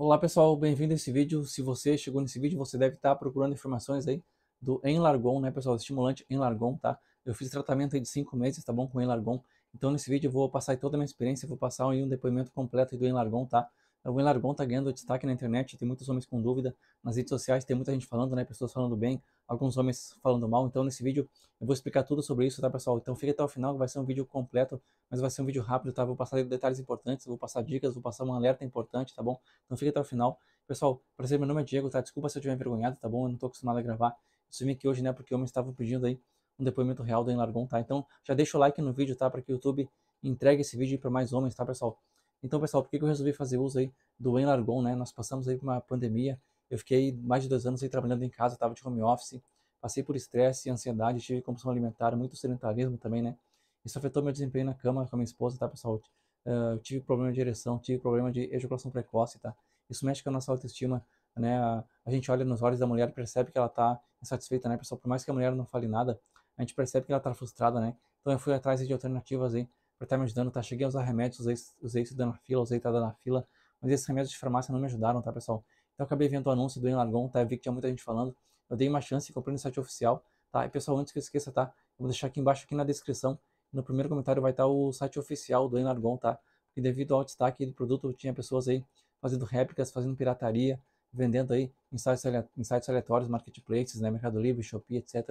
Olá pessoal, bem-vindo a esse vídeo. Se você chegou nesse vídeo, você deve estar procurando informações aí do Enlargon, né pessoal, estimulante Enlargon, tá? Eu fiz tratamento aí de 5 meses, tá bom, com Enlargon. Então nesse vídeo eu vou passar toda a minha experiência, vou passar aí um depoimento completo do Enlargon, tá? O Enlargon tá ganhando destaque na internet, tem muitos homens com dúvida. Nas redes sociais tem muita gente falando, né? Pessoas falando bem, alguns homens falando mal. Então nesse vídeo eu vou explicar tudo sobre isso, tá, pessoal? Então fica até o final, vai ser um vídeo completo, mas vai ser um vídeo rápido, tá? Vou passar detalhes importantes, vou passar dicas, vou passar um alerta importante, tá bom? Então fica até o final. Pessoal, prazer, meu nome é Diego, tá? Desculpa se eu tiver envergonhado, tá bom? Eu não tô acostumado a gravar. Isso vim aqui hoje, né? Porque homens estavam pedindo aí um depoimento real do Enlargon, tá? Então já deixa o like no vídeo, tá? Para que o YouTube entregue esse vídeo para mais homens, tá, pessoal? Então, pessoal, por que eu resolvi fazer uso aí do Enlargon, né? Nós passamos aí por uma pandemia, eu fiquei mais de dois anos aí trabalhando em casa, estava de home office, passei por estresse, ansiedade, tive compulsão alimentar, muito sedentarismo também, né? Isso afetou meu desempenho na cama com a minha esposa, tá, pessoal? Uh, tive problema de ereção, tive problema de ejaculação precoce, tá? Isso mexe com a nossa autoestima, né? A gente olha nos olhos da mulher e percebe que ela tá insatisfeita, né, pessoal? Por mais que a mulher não fale nada, a gente percebe que ela tá frustrada, né? Então eu fui atrás de alternativas aí para estar tá me ajudando, tá? Cheguei a usar remédios, usei, usei dando na fila, usei estudando na fila, mas esses remédios de farmácia não me ajudaram, tá, pessoal? Então acabei vendo o anúncio do Enlargon, tá? Eu vi que tinha muita gente falando, eu dei uma chance e comprei no site oficial, tá? E pessoal, antes que eu esqueça, tá? Eu vou deixar aqui embaixo, aqui na descrição, no primeiro comentário vai estar tá o site oficial do Enlargon, tá? E devido ao destaque do produto, tinha pessoas aí fazendo réplicas, fazendo pirataria, vendendo aí em sites, em sites aleatórios, marketplaces, né? Mercado Livre, Shopee, etc.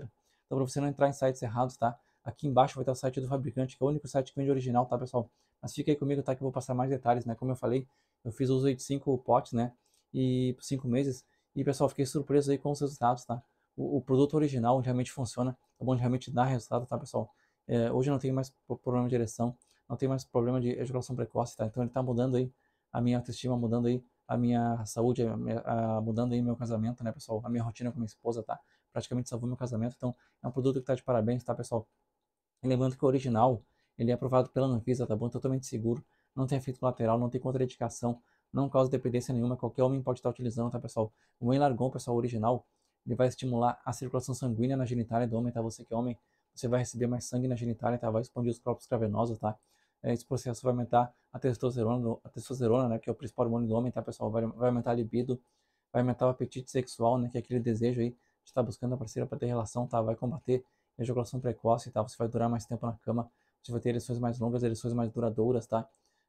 Então, para você não entrar em sites errados, tá? Aqui embaixo vai estar o site do fabricante, que é o único site que vende original, tá, pessoal? Mas fica aí comigo, tá? Que eu vou passar mais detalhes, né? Como eu falei, eu fiz os 85 potes, né? E por 5 meses. E, pessoal, fiquei surpreso aí com os resultados, tá? O, o produto original realmente funciona, tá bom? Realmente dá resultado, tá, pessoal? É, hoje eu não tenho mais problema de ereção, não tenho mais problema de ejaculação precoce, tá? Então ele tá mudando aí a minha autoestima, mudando aí a minha saúde, a a, mudando aí meu casamento, né, pessoal? A minha rotina com minha esposa, tá? Praticamente salvou meu casamento, então é um produto que tá de parabéns, tá, pessoal? Lembrando que o original ele é aprovado pela Anvisa, tá bom? Totalmente seguro, não tem efeito colateral, não tem contraindicação, não causa dependência nenhuma, qualquer homem pode estar utilizando, tá pessoal? O Enlargon, pessoal, original, ele vai estimular a circulação sanguínea na genitália do homem, tá? Você que é homem, você vai receber mais sangue na genitália, tá? Vai expandir os próprios cravenosos, tá? É, esse processo vai aumentar a testosterona, a testosterona, né? Que é o principal hormônio do homem, tá, pessoal? Vai, vai aumentar a libido, vai aumentar o apetite sexual, né? Que é aquele desejo aí de estar tá buscando a parceira para ter relação, tá? Vai combater ejaculação precoce, tá? Você vai durar mais tempo na cama, você vai ter ereções mais longas, ereções mais duradouras, tá?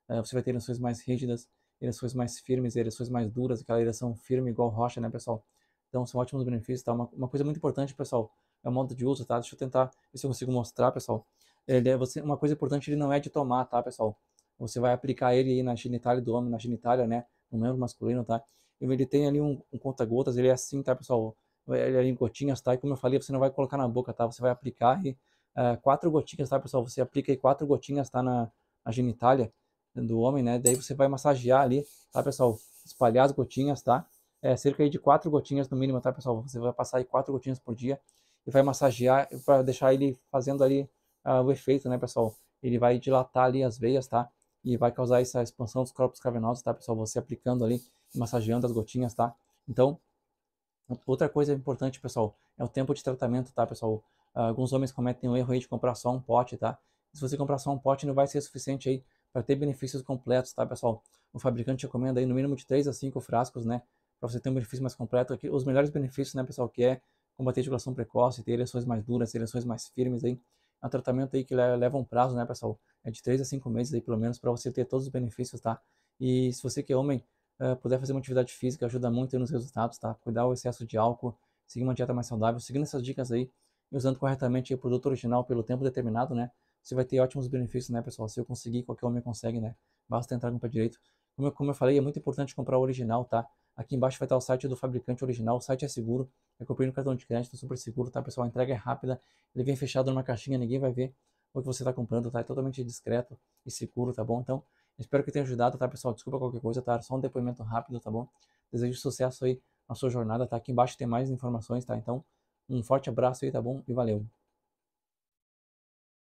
Eh, você vai ter ereções mais rígidas, ereções mais firmes, ereções mais duras, aquela ereção firme igual rocha, né, pessoal? Então são ótimos benefícios, tá? Uma, uma coisa muito importante, pessoal, é o modo de uso, tá? Deixa eu tentar ver se eu consigo mostrar, pessoal. Ele é, você, uma coisa importante, ele não é de tomar, tá, pessoal? Você vai aplicar ele aí na genitália do homem, na genitália, né? No membro masculino, tá? Ele tem ali um, um conta-gotas, ele é assim, tá, pessoal? ele é, em gotinhas, tá? E como eu falei, você não vai colocar na boca, tá? Você vai aplicar e, uh, quatro gotinhas, tá, pessoal? Você aplica aí quatro gotinhas, tá? Na, na genitália do homem, né? Daí você vai massagear ali, tá, pessoal? Espalhar as gotinhas, tá? É, cerca aí de quatro gotinhas no mínimo, tá, pessoal? Você vai passar aí quatro gotinhas por dia e vai massagear para deixar ele fazendo ali uh, o efeito, né, pessoal? Ele vai dilatar ali as veias, tá? E vai causar essa expansão dos corpos cavernosos, tá, pessoal? Você aplicando ali, massageando as gotinhas, tá? Então, Outra coisa importante, pessoal, é o tempo de tratamento, tá, pessoal? Ah, alguns homens cometem o erro aí de comprar só um pote, tá? Se você comprar só um pote, não vai ser suficiente aí para ter benefícios completos, tá, pessoal? O fabricante recomenda aí no mínimo de 3 a 5 frascos, né? Para você ter um benefício mais completo. Aqui, os melhores benefícios, né, pessoal, que é combater a ejaculação precoce, ter ereções mais duras, ereções mais firmes aí. É um tratamento aí que leva um prazo, né, pessoal? É de 3 a 5 meses aí, pelo menos, para você ter todos os benefícios, tá? E se você que é homem, uh, puder fazer uma atividade física, ajuda muito nos resultados, tá? Cuidar o excesso de álcool, seguir uma dieta mais saudável, seguindo essas dicas aí e usando corretamente o produto original pelo tempo determinado, né? Você vai ter ótimos benefícios, né, pessoal? Se eu conseguir, qualquer homem consegue, né? Basta entrar no pé direito. Como eu, como eu falei, é muito importante comprar o original, tá? Aqui embaixo vai estar o site do fabricante original, o site é seguro, eu comprei no cartão de crédito, super seguro, tá pessoal? A entrega é rápida, ele vem fechado numa caixinha, ninguém vai ver o que você está comprando, tá? É totalmente discreto e seguro, tá bom? Então, Espero que tenha ajudado, tá, pessoal? Desculpa qualquer coisa, tá? Só um depoimento rápido, tá bom? Desejo sucesso aí na sua jornada, tá? Aqui embaixo tem mais informações, tá? Então, um forte abraço aí, tá bom? E valeu!